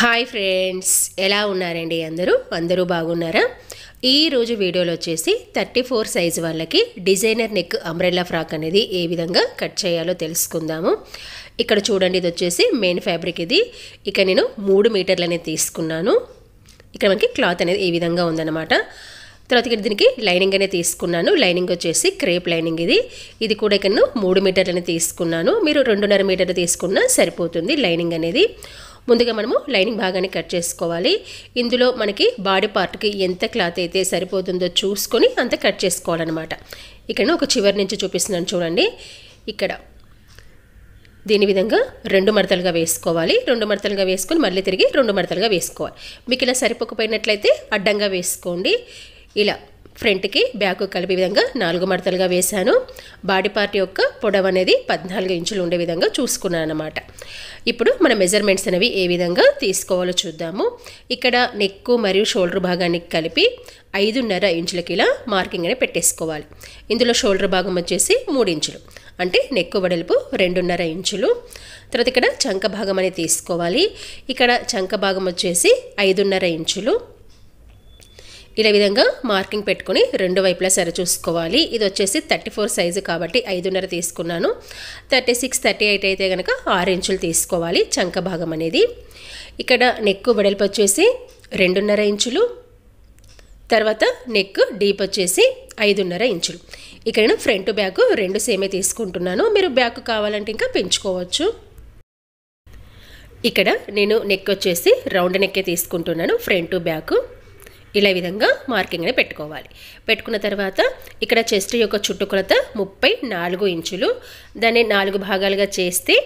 hi friends ఎలా ఉన్నారండి అందరూ అందరూ బాగున్నారా ఈ రోజు వీడియోలో వచ్చేసి థర్టీ ఫోర్ సైజు వాళ్ళకి డిజైనర్ నెక్ అంబ్రెల్లా ఫ్రాక్ అనేది ఏ విధంగా కట్ చేయాలో తెలుసుకుందాము ఇక్కడ చూడండి ఇది వచ్చేసి మెయిన్ ఫ్యాబ్రిక్ ఇది ఇక నేను మూడు మీటర్లనే తీసుకున్నాను ఇక్కడ మనకి క్లాత్ అనేది ఈ విధంగా ఉందన్నమాట తర్వాత ఇక్కడ దీనికి లైనింగ్ అనేది తీసుకున్నాను లైనింగ్ వచ్చేసి క్రేప్ లైనింగ్ ఇది ఇది కూడా ఇక్కడ మూడు మీటర్లని తీసుకున్నాను మీరు రెండున్నర మీటర్లు తీసుకున్నా సరిపోతుంది లైనింగ్ అనేది ముందుగా మనము లైనింగ్ భాగాన్ని కట్ చేసుకోవాలి ఇందులో మనకి బాడీ పార్ట్కి ఎంత క్లాత్ అయితే సరిపోతుందో చూసుకొని అంత కట్ చేసుకోవాలన్నమాట ఇక్కడ ఒక చివరి నుంచి చూపిస్తున్నాను చూడండి ఇక్కడ దీని విధంగా రెండు మడతలుగా వేసుకోవాలి రెండు మడతలుగా వేసుకొని మళ్ళీ తిరిగి రెండు మడతలుగా వేసుకోవాలి మీకు ఇలా సరిపోకపోయినట్లయితే అడ్డంగా వేసుకోండి ఇలా ఫ్రంట్కి బ్యాక్ కలిపే విధంగా నాలుగు మడతలుగా వేశాను బాడీ పార్ట్ యొక్క పొడవు అనేది పద్నాలుగు ఇంచులు ఉండే విధంగా చూసుకున్నాను అనమాట ఇప్పుడు మన మెజర్మెంట్స్ అనేవి ఏ విధంగా తీసుకోవాలో చూద్దాము ఇక్కడ నెక్ మరియు షోల్డర్ భాగానికి కలిపి ఐదున్నర ఇంచులకి ఇలా మార్కింగ్ అనేది పెట్టేసుకోవాలి ఇందులో షోల్డర్ భాగం వచ్చేసి మూడు ఇంచులు అంటే నెక్కు వడలుపు రెండున్నర ఇంచులు తర్వాత ఇక్కడ చంక భాగం అనేది తీసుకోవాలి ఇక్కడ చంక భాగం వచ్చేసి ఐదున్నర ఇంచులు ఇలా విధంగా మార్కింగ్ పెట్టుకుని రెండు వైపులా సరే చూసుకోవాలి ఇది వచ్చేసి థర్టీ ఫోర్ సైజు కాబట్టి ఐదున్నర తీసుకున్నాను థర్టీ సిక్స్ థర్టీ ఎయిట్ అయితే కనుక ఆరు ఇంచులు తీసుకోవాలి చంక భాగం అనేది ఇక్కడ నెక్ వెడల్పు వచ్చేసి రెండున్నర ఇంచులు తర్వాత నెక్ డీప్ వచ్చేసి ఐదున్నర ఇంచులు ఇక్కడ నేను ఫ్రంట్ బ్యాగ్ రెండు సేమే తీసుకుంటున్నాను మీరు బ్యాక్ కావాలంటే ఇంకా పెంచుకోవచ్చు ఇక్కడ నేను నెక్ వచ్చేసి రౌండ్ నెక్కే తీసుకుంటున్నాను ఫ్రంట్ బ్యాక్ ఇలా విధంగా మార్కింగ్ని పెట్టుకోవాలి పెట్టుకున్న తర్వాత ఇక్కడ చెస్ట్ యొక్క చుట్టుకొలత ముప్పై నాలుగు ఇంచులు దాన్ని నాలుగు భాగాలుగా చేస్తే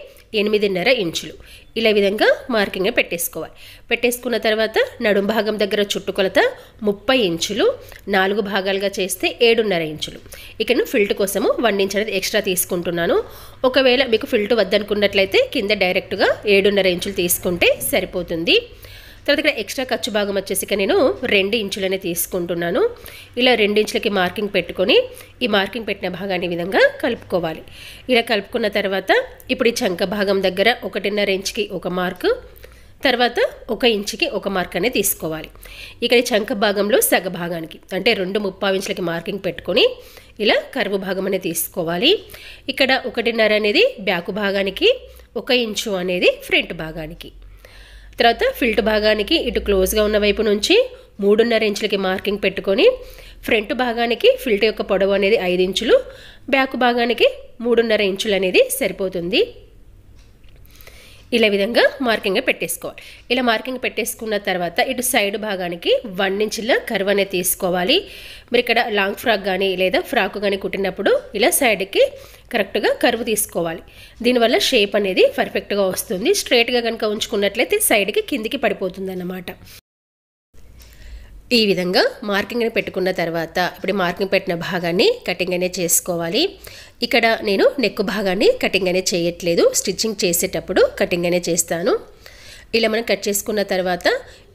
ఎనిమిదిన్నర ఇంచులు ఇలా విధంగా మార్కింగ్ పెట్టేసుకోవాలి పెట్టేసుకున్న తర్వాత నడుం భాగం దగ్గర చుట్టుకొలత ముప్పై ఇంచులు నాలుగు భాగాలుగా చేస్తే ఏడున్నర ఇంచులు ఇక నేను ఫిల్ట్ కోసము వన్ ఇంచ్ అనేది ఎక్స్ట్రా తీసుకుంటున్నాను ఒకవేళ మీకు ఫిల్ట్ వద్దనుకున్నట్లయితే కింద డైరెక్ట్గా ఏడున్నర ఇంచులు తీసుకుంటే సరిపోతుంది తర్వాత ఇక్కడ ఎక్స్ట్రా ఖర్చు భాగం వచ్చేసి నేను రెండు ఇంచులనే తీసుకుంటున్నాను ఇలా రెండు ఇంచులకి మార్కింగ్ పెట్టుకొని ఈ మార్కింగ్ పెట్టిన భాగాన్ని విధంగా కలుపుకోవాలి ఇలా కలుపుకున్న తర్వాత ఇప్పుడు ఈ చంక భాగం దగ్గర ఒకటిన్నర ఇంచుకి ఒక మార్కు తర్వాత ఒక ఇంచుకి ఒక మార్క్ అనేది తీసుకోవాలి ఇక్కడ చంక భాగంలో సగ భాగానికి అంటే రెండు ముప్పావి ఇంచులకి మార్కింగ్ పెట్టుకొని ఇలా కరువు భాగం అనేది తీసుకోవాలి ఇక్కడ ఒకటిన్నర అనేది బ్యాక్ భాగానికి ఒక ఇంచు అనేది ఫ్రంట్ భాగానికి తర్వాత ఫిల్ట్ భాగానికి ఇటు క్లోజ్గా ఉన్న వైపు నుంచి మూడున్నర ఇంచులకి మార్కింగ్ పెట్టుకొని ఫ్రంట్ భాగానికి ఫిల్ట్ యొక్క పొడవు అనేది ఐదు ఇంచులు బ్యాక్ భాగానికి మూడున్నర ఇంచులు అనేది సరిపోతుంది ఇలా విధంగా మార్కింగ్ పెట్టేసుకోవాలి ఇలా మార్కింగ్ పెట్టేసుకున్న తర్వాత ఇటు సైడ్ భాగానికి వన్ ఇంచుల కర్వ్ అనేది తీసుకోవాలి మీరు ఇక్కడ లాంగ్ ఫ్రాక్ కానీ లేదా ఫ్రాక్ కానీ కుట్టినప్పుడు ఇలా సైడ్కి కరెక్ట్గా కర్వ్ తీసుకోవాలి దీనివల్ల షేప్ అనేది పర్ఫెక్ట్గా వస్తుంది స్ట్రైట్గా కనుక ఉంచుకున్నట్లయితే సైడ్కి కిందికి పడిపోతుంది అన్నమాట ఈ విధంగా మార్కింగ్ని పెట్టుకున్న తర్వాత ఇప్పుడు మార్కింగ్ పెట్టిన భాగాన్ని కటింగ్ అనే చేసుకోవాలి ఇక్కడ నేను నెక్ భాగాన్ని కటింగ్ అనే చేయట్లేదు స్టిచ్చింగ్ చేసేటప్పుడు కటింగ్ అనే చేస్తాను ఇలా మనం కట్ చేసుకున్న తర్వాత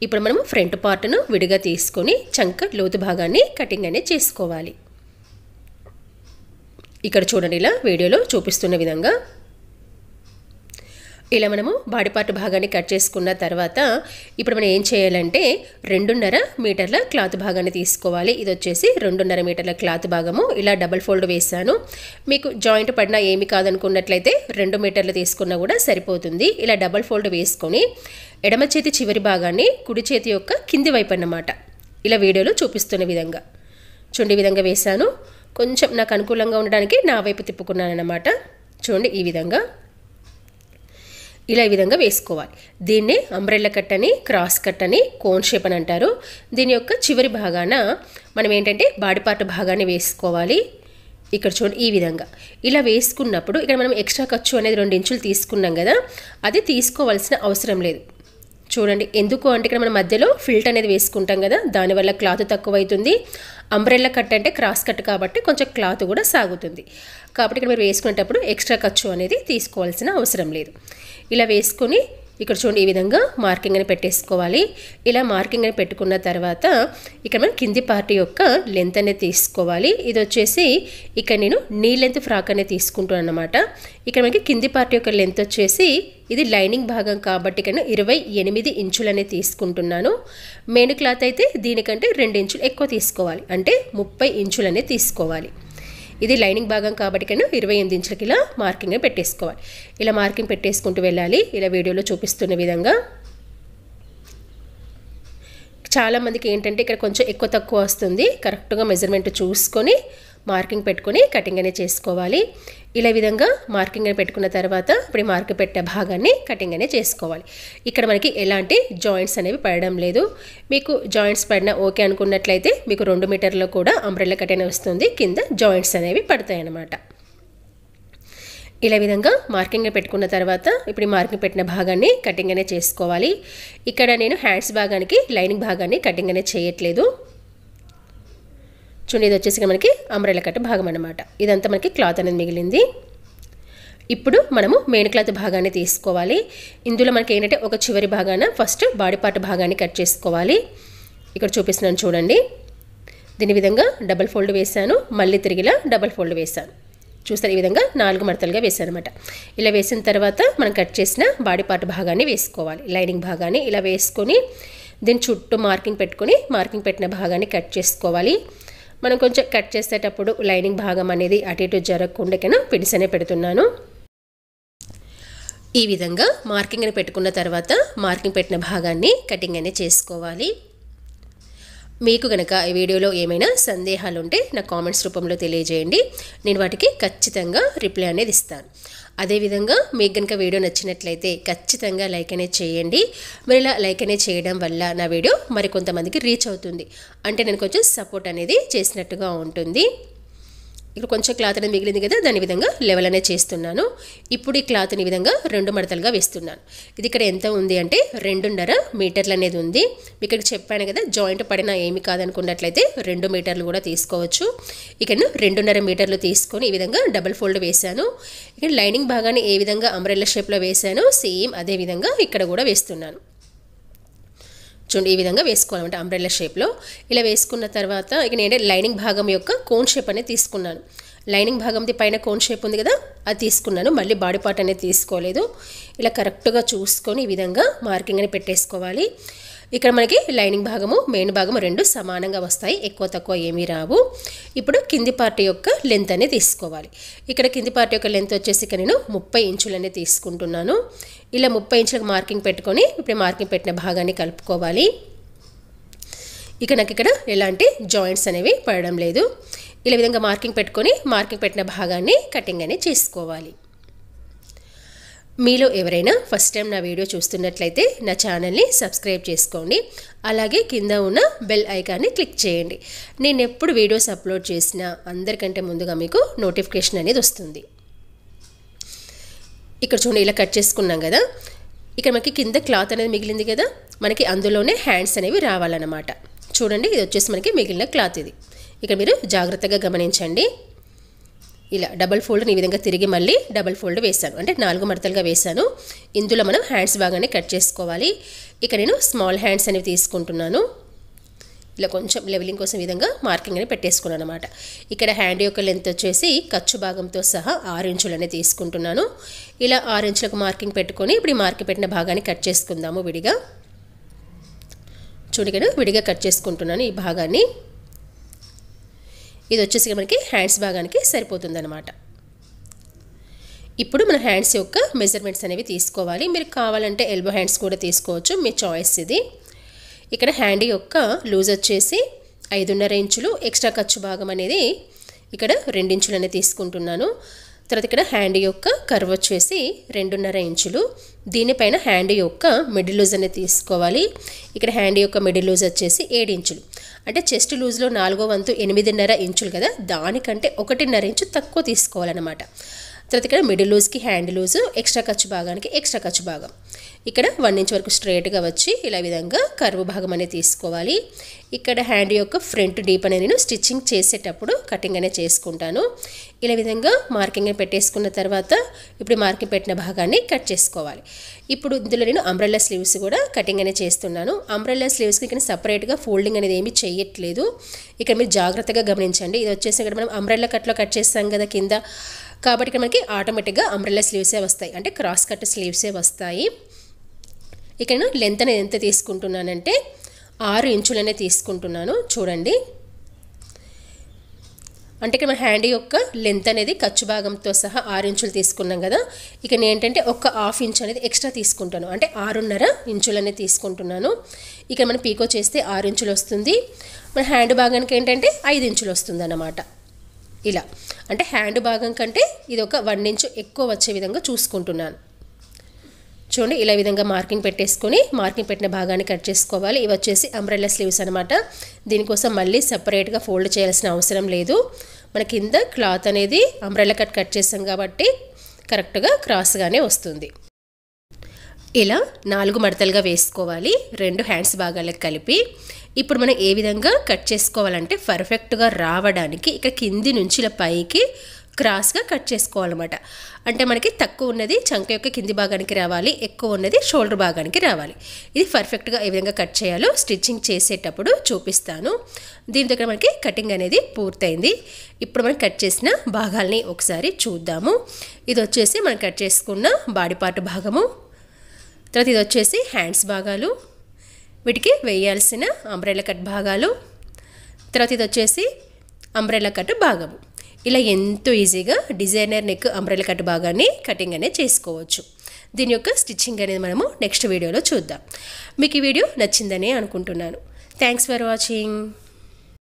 ఇప్పుడు మనం ఫ్రంట్ పార్ట్ను విడిగా తీసుకొని చంక లోతు భాగాన్ని కటింగ్ అనే చేసుకోవాలి ఇక్కడ చూడండి ఇలా వీడియోలో చూపిస్తున్న విధంగా ఇలా మనము బాడీ పార్ట్ భాగాన్ని కట్ చేసుకున్న తర్వాత ఇప్పుడు మనం ఏం చేయాలంటే రెండున్నర మీటర్ల క్లాత్ భాగాన్ని తీసుకోవాలి ఇది వచ్చేసి రెండున్నర మీటర్ల క్లాత్ భాగము ఇలా డబల్ ఫోల్డ్ వేసాను మీకు జాయింట్ పడినా ఏమి కాదనుకున్నట్లయితే రెండు మీటర్లు తీసుకున్నా కూడా సరిపోతుంది ఇలా డబల్ ఫోల్డ్ వేసుకొని ఎడమ చేతి చివరి భాగాన్ని కుడి చేతి యొక్క కింది వైపు అన్నమాట ఇలా వీడియోలో చూపిస్తున్న విధంగా చూండి విధంగా వేశాను కొంచెం నాకు అనుకూలంగా ఉండడానికి నా వైపు తిప్పుకున్నాను అన్నమాట చూడండి ఈ విధంగా ఇలా ఈ విధంగా వేసుకోవాలి దీన్నే అంబ్రెల్లా కట్ అని క్రాస్ కట్ అని కోన్ షేప్ అని అంటారు దీని యొక్క చివరి భాగాన మనం ఏంటంటే బాడీ పార్ట్ భాగాన్ని వేసుకోవాలి ఇక్కడ చూడండి ఈ విధంగా ఇలా వేసుకున్నప్పుడు ఇక్కడ మనం ఎక్స్ట్రా ఖర్చు అనేది రెండు ఇంచులు తీసుకున్నాం కదా అది తీసుకోవాల్సిన అవసరం లేదు చూడండి ఎందుకు అంటే ఇక్కడ మనం మధ్యలో ఫిల్ట్ అనేది వేసుకుంటాం కదా దానివల్ల క్లాత్ తక్కువైతుంది అంబ్రెల్లా కట్ అంటే క్రాస్ కట్ కాబట్టి కొంచెం క్లాత్ కూడా సాగుతుంది కాబట్టి ఇక్కడ మీరు వేసుకునేటప్పుడు ఎక్స్ట్రా ఖర్చు అనేది తీసుకోవాల్సిన అవసరం లేదు ఇలా వేసుకొని ఇక్కడ చూడండి ఈ విధంగా మార్కింగ్ అని పెట్టేసుకోవాలి ఇలా మార్కింగ్ అని పెట్టుకున్న తర్వాత ఇక్కడ మనం కింది పార్ట్ యొక్క లెంత్ అనేది తీసుకోవాలి ఇది వచ్చేసి ఇక్కడ నేను నీ లెంత్ ఫ్రాక్ అనేది తీసుకుంటాను అనమాట ఇక్కడ మనకి కింది పార్ట్ యొక్క లెంత్ వచ్చేసి ఇది లైనింగ్ భాగం కాబట్టి కన్నా ఇరవై ఎనిమిది ఇంచులు అనేది తీసుకుంటున్నాను మెయిన్ క్లాత్ అయితే దీనికంటే రెండు ఇంచులు ఎక్కువ తీసుకోవాలి అంటే ముప్పై ఇంచులు అనేది తీసుకోవాలి ఇది లైనింగ్ భాగం కాబట్టి కన్నా ఇరవై ఎనిమిది ఇంచులకి ఇలా మార్కింగ్ పెట్టేసుకోవాలి ఇలా మార్కింగ్ పెట్టేసుకుంటూ వెళ్ళాలి ఇలా వీడియోలో చూపిస్తున్న విధంగా చాలామందికి ఏంటంటే ఇక్కడ కొంచెం ఎక్కువ తక్కువ వస్తుంది కరెక్ట్గా మెజర్మెంట్ చూసుకొని మార్కింగ్ పెట్టుకొని కటింగ్ అనేది చేసుకోవాలి ఇలా విధంగా మార్కింగ్ అని పెట్టుకున్న తర్వాత ఇప్పుడు మార్క్ పెట్టే భాగాన్ని కటింగ్ అనేది చేసుకోవాలి ఇక్కడ మనకి ఎలాంటి జాయింట్స్ అనేవి పడడం లేదు మీకు జాయింట్స్ పడిన ఓకే అనుకున్నట్లయితే మీకు రెండు మీటర్లో కూడా అంబ్రెల్లా కటింగ్ వస్తుంది కింద జాయింట్స్ అనేవి పడతాయి అన్నమాట ఇలా విధంగా మార్కింగ్ పెట్టుకున్న తర్వాత ఇప్పుడు మార్కింగ్ పెట్టిన భాగాన్ని కటింగ్ అనేది చేసుకోవాలి ఇక్కడ నేను హ్యాండ్స్ భాగానికి లైనింగ్ భాగాన్ని కటింగ్ అనేది చేయట్లేదు చూడండి ఇది వచ్చేసి మనకి అంబ్రెల్లా కట్ట భాగం అనమాట ఇదంతా మనకి క్లాత్ అనేది మిగిలింది ఇప్పుడు మనము మెయిన్ క్లాత్ భాగాన్ని తీసుకోవాలి ఇందులో మనకి ఏంటంటే ఒక చివరి భాగాన ఫస్ట్ బాడీ పార్ట్ భాగాన్ని కట్ చేసుకోవాలి ఇక్కడ చూపిస్తున్నాను చూడండి దీని విధంగా డబల్ ఫోల్డ్ వేశాను మళ్ళీ తిరిగిలా డబల్ ఫోల్డ్ వేశాను చూస్తారు ఈ విధంగా నాలుగు మడతలుగా వేసాను అనమాట ఇలా వేసిన తర్వాత మనం కట్ చేసిన బాడీ పార్ట్ భాగాన్ని వేసుకోవాలి లైనింగ్ భాగాన్ని ఇలా వేసుకొని దీని చుట్టూ మార్కింగ్ పెట్టుకొని మార్కింగ్ పెట్టిన భాగాన్ని కట్ చేసుకోవాలి మనం కొంచెం కట్ చేసేటప్పుడు లైనింగ్ భాగం అనేది అటు ఇటు జరగకుండా పిడిసనే పెడుతున్నాను ఈ విధంగా మార్కింగ్ని పెట్టుకున్న తర్వాత మార్కింగ్ పెట్టిన భాగాన్ని కటింగ్ అనేది చేసుకోవాలి మీకు గనక ఈ వీడియోలో ఏమైనా సందేహాలు ఉంటే నా కామెంట్స్ రూపంలో తెలియజేయండి నేను వాటికి ఖచ్చితంగా రిప్లై అనేది ఇస్తాను అదేవిధంగా మీకు కనుక వీడియో నచ్చినట్లయితే ఖచ్చితంగా లైక్ అనేది చేయండి మరి ఇలా లైక్ అనేది చేయడం వల్ల నా వీడియో మరికొంతమందికి రీచ్ అవుతుంది అంటే నేను కొంచెం సపోర్ట్ అనేది చేసినట్టుగా ఉంటుంది ఇక్కడ కొంచెం క్లాత్ అనేది మిగిలింది కదా దాని విధంగా లెవెల్ అనేది చేస్తున్నాను ఇప్పుడు ఈ క్లాత్ని విధంగా రెండు మడతలుగా వేస్తున్నాను ఇది ఇక్కడ ఎంత ఉంది అంటే రెండున్నర మీటర్లు అనేది ఉంది మీకు ఇక్కడ చెప్పాను కదా జాయింట్ పడినా ఏమి కాదనుకున్నట్లయితే రెండు మీటర్లు కూడా తీసుకోవచ్చు ఇక్కడ రెండున్నర మీటర్లు తీసుకొని ఈ విధంగా డబల్ ఫోల్డ్ వేశాను ఇక్కడ లైనింగ్ భాగాన్ని ఏ విధంగా అంబ్రెల్లా షేప్లో వేశాను సేమ్ అదే విధంగా ఇక్కడ కూడా వేస్తున్నాను చూడండి ఈ విధంగా వేసుకోవాలన్నమాట అంబ్రెల్లా షేప్లో ఇలా వేసుకున్న తర్వాత ఇక నేను లైనింగ్ భాగం యొక్క కోన్ షేప్ అనేది తీసుకున్నాను లైనింగ్ భాగంది పైన కోన్ షేప్ ఉంది కదా అది తీసుకున్నాను మళ్ళీ బాడీ పార్ట్ అనేది తీసుకోలేదు ఇలా కరెక్ట్గా చూసుకొని ఈ విధంగా మార్కింగ్ అని పెట్టేసుకోవాలి ఇక్కడ మనకి లైనింగ్ భాగము మెయిన్ భాగము రెండు సమానంగా వస్తాయి ఎక్కువ తక్కువ ఏమీ రావు ఇప్పుడు కింది పార్ట్ యొక్క లెంత్ అనేది తీసుకోవాలి ఇక్కడ కింది పార్ట్ యొక్క లెంత్ వచ్చేసి ఇక్కడ నేను ముప్పై ఇంచులనే తీసుకుంటున్నాను ఇలా ముప్పై ఇంచులకు మార్కింగ్ పెట్టుకొని ఇప్పుడు మార్కింగ్ పెట్టిన భాగాన్ని కలుపుకోవాలి ఇక నాకు ఇక్కడ ఎలాంటి జాయింట్స్ అనేవి పడడం లేదు ఇలా విధంగా మార్కింగ్ పెట్టుకొని మార్కింగ్ పెట్టిన భాగాన్ని కటింగ్ అనేది చేసుకోవాలి మీలో ఎవరైనా ఫస్ట్ టైం నా వీడియో చూస్తున్నట్లయితే నా ఛానల్ని సబ్స్క్రైబ్ చేసుకోండి అలాగే కింద ఉన్న బెల్ ఐకాన్ని క్లిక్ చేయండి నేను ఎప్పుడు వీడియోస్ అప్లోడ్ చేసినా అందరికంటే ముందుగా మీకు నోటిఫికేషన్ అనేది వస్తుంది ఇక్కడ చూడండి ఇలా కట్ చేసుకున్నాం కదా ఇక్కడ మనకి కింద క్లాత్ అనేది మిగిలింది కదా మనకి అందులోనే హ్యాండ్స్ అనేవి రావాలన్నమాట చూడండి ఇది వచ్చేసి మనకి మిగిలిన క్లాత్ ఇది ఇక్కడ మీరు జాగ్రత్తగా గమనించండి ఇలా డబల్ ఫోల్డ్ని ఈ విధంగా తిరిగి మళ్ళీ డబల్ ఫోల్డ్ వేశాను అంటే నాలుగు మడతలుగా వేశాను ఇందులో మనం హ్యాండ్స్ భాగాన్ని కట్ చేసుకోవాలి ఇక నేను స్మాల్ హ్యాండ్స్ అనేవి తీసుకుంటున్నాను ఇలా కొంచెం లెవెలింగ్ కోసం విధంగా మార్కింగ్ అనేది పెట్టేసుకున్నాను అనమాట ఇక్కడ హ్యాండ్ యొక్క లెంత్ వచ్చేసి ఖర్చు భాగంతో సహా ఆరు ఇంచులనే తీసుకుంటున్నాను ఇలా ఆరు ఇంచులకు మార్కింగ్ పెట్టుకొని ఇప్పుడు ఈ మార్కింగ్ పెట్టిన భాగాన్ని కట్ చేసుకుందాము విడిగా చూడగా విడిగా కట్ చేసుకుంటున్నాను ఈ భాగాన్ని ఇది వచ్చేసి మనకి హ్యాండ్స్ భాగానికి అనమాట ఇప్పుడు మన హ్యాండ్స్ యొక్క మెజర్మెంట్స్ అనేవి తీసుకోవాలి మీరు కావాలంటే ఎల్బో హ్యాండ్స్ కూడా తీసుకోవచ్చు మీ చాయిస్ ఇది ఇక్కడ హ్యాండ్ యొక్క లూజ్ వచ్చేసి ఐదున్నర ఇంచులు ఎక్స్ట్రా ఖర్చు భాగం అనేది ఇక్కడ రెండించులు అనేది తీసుకుంటున్నాను తర్వాత ఇక్కడ హ్యాండ్ యొక్క కర్వ్ వచ్చేసి రెండున్నర ఇంచులు దీనిపైన హ్యాండ్ యొక్క మిడిల్ లూజ్ అనేది తీసుకోవాలి ఇక్కడ హ్యాండ్ యొక్క మిడిల్ లూజ్ వచ్చేసి ఏడు ఇంచులు అంటే చెస్ట్ లూజ్లో నాలుగో వంతు ఎనిమిదిన్నర ఇంచులు కదా దానికంటే ఒకటిన్నర ఇంచు తక్కువ తీసుకోవాలన్నమాట తర్వాత ఇక్కడ మిడిల్ లూజ్కి హ్యాండ్ లూజ్ ఎక్స్ట్రా ఖర్చు భాగానికి ఎక్స్ట్రా ఖర్చు భాగం ఇక్కడ వన్ ఇంచ్ వరకు స్ట్రైట్గా వచ్చి ఇలా విధంగా కర్వ్ భాగం అనేది తీసుకోవాలి ఇక్కడ హ్యాండ్ యొక్క ఫ్రంట్ డీప్ అనేది నేను స్టిచ్చింగ్ చేసేటప్పుడు కటింగ్ అనేది చేసుకుంటాను ఇలా విధంగా మార్కింగ్ పెట్టేసుకున్న తర్వాత ఇప్పుడు మార్కింగ్ పెట్టిన భాగాన్ని కట్ చేసుకోవాలి ఇప్పుడు ఇందులో నేను అంబ్రెల్లా స్లీవ్స్ కూడా కటింగ్ అనేది చేస్తున్నాను అంబ్రెల్లా స్లీవ్స్కి ఇక్కడ సపరేట్గా ఫోల్డింగ్ అనేది ఏమీ చేయట్లేదు ఇక్కడ మీరు జాగ్రత్తగా గమనించండి ఇది వచ్చేసి ఇక్కడ మనం అంబ్రెల్లా కట్లో కట్ చేస్తాం కదా కింద కాబట్టి ఇక్కడ మనకి ఆటోమేటిక్గా అంబ్రెల్లా స్లీవ్సే వస్తాయి అంటే క్రాస్ కట్ స్లీవ్సే వస్తాయి ఇక్కడ నేను లెంత్ అనేది ఎంత తీసుకుంటున్నానంటే ఆరు ఇంచులనే తీసుకుంటున్నాను చూడండి అంటే ఇక్కడ మన హ్యాండ్ యొక్క లెంత్ అనేది ఖర్చు భాగంతో సహా ఆరు ఇంచులు తీసుకున్నాం కదా ఇక నేను ఏంటంటే ఒక హాఫ్ ఇంచ్ అనేది ఎక్స్ట్రా తీసుకుంటాను అంటే ఆరున్నర ఇంచులు అనేది తీసుకుంటున్నాను ఇక మనం పీకో చేస్తే ఆరు ఇంచులు వస్తుంది మన హ్యాండ్ భాగానికి ఏంటంటే ఐదు ఇంచులు వస్తుంది అన్నమాట ఇలా అంటే హ్యాండ్ భాగం కంటే ఇది ఒక వన్ ఇంచ్ ఎక్కువ వచ్చే విధంగా చూసుకుంటున్నాను చూడండి ఇలా విధంగా మార్కింగ్ పెట్టేసుకొని మార్కింగ్ పెట్టిన భాగాన్ని కట్ చేసుకోవాలి ఇవి వచ్చేసి అంబ్రెల్లా స్లీవ్స్ అనమాట దీనికోసం మళ్ళీ సపరేట్గా ఫోల్డ్ చేయాల్సిన అవసరం లేదు మన కింద క్లాత్ అనేది అంబ్రెల్లా కట్ కట్ చేసాం కాబట్టి కరెక్ట్గా క్రాస్గానే వస్తుంది ఇలా నాలుగు మడతలుగా వేసుకోవాలి రెండు హ్యాండ్స్ భాగాలకు కలిపి ఇప్పుడు మనం ఏ విధంగా కట్ చేసుకోవాలంటే పర్ఫెక్ట్గా రావడానికి ఇక కింది నుంచి ఇలా పైకి క్రాస్గా కట్ చేసుకోవాలన్నమాట అంటే మనకి తక్కువ ఉన్నది చంక యొక్క కింది భాగానికి రావాలి ఎక్కువ ఉన్నది షోల్డర్ భాగానికి రావాలి ఇది పర్ఫెక్ట్గా ఏ విధంగా కట్ చేయాలో స్టిచ్చింగ్ చేసేటప్పుడు చూపిస్తాను దీని దగ్గర మనకి కటింగ్ అనేది పూర్తయింది ఇప్పుడు మనం కట్ చేసిన భాగాల్ని ఒకసారి చూద్దాము ఇది వచ్చేసి మనం కట్ చేసుకున్న బాడీ పార్ట్ భాగము తర్వాత ఇది వచ్చేసి హ్యాండ్స్ భాగాలు వీటికి వేయాల్సిన అంబ్రెల్లా కట్ భాగాలు తర్వాత ఇది వచ్చేసి అంబ్రెల్లా కట్ భాగము ఇలా ఎంతో ఈజీగా డిజైనర్ నెక్ అంబ్రెల్లా కట్ భాగాన్ని కటింగ్ అనేది చేసుకోవచ్చు దీని యొక్క స్టిచ్చింగ్ అనేది మనము నెక్స్ట్ వీడియోలో చూద్దాం మీకు ఈ వీడియో నచ్చిందని అనుకుంటున్నాను థ్యాంక్స్ ఫర్ వాచింగ్